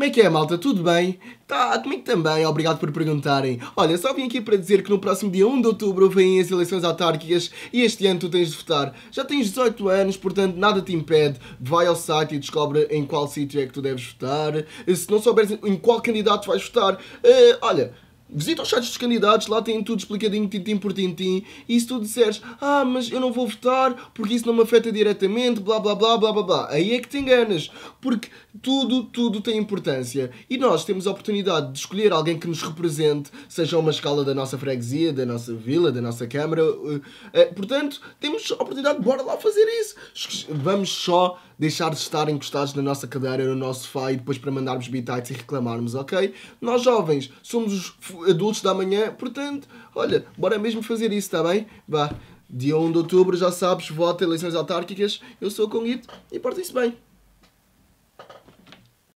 Como é que é, malta? Tudo bem? Tá, comigo também, obrigado por perguntarem. Olha, só vim aqui para dizer que no próximo dia 1 de outubro vêm as eleições autárquicas e este ano tu tens de votar. Já tens 18 anos, portanto nada te impede. Vai ao site e descobre em qual sítio é que tu deves votar. Se não souberes em qual candidato vais votar, uh, olha. Visita os sites dos candidatos, lá tem tudo explicadinho, tintim por tintim. E se tu disseres, ah, mas eu não vou votar porque isso não me afeta diretamente, blá blá blá blá blá blá, aí é que te enganas. Porque tudo, tudo tem importância. E nós temos a oportunidade de escolher alguém que nos represente, seja uma escala da nossa freguesia, da nossa vila, da nossa câmara. Eh, eh, portanto, temos a oportunidade, bora lá fazer isso. Vamos só deixar de estar encostados na nossa cadeira, no nosso sofá e depois para mandarmos bitites e reclamarmos, ok? Nós jovens somos os adultos da manhã, portanto, olha, bora mesmo fazer isso, está bem? Vá, dia 1 de outubro, já sabes, vota eleições autárquicas. Eu sou o Conguito e portem-se bem.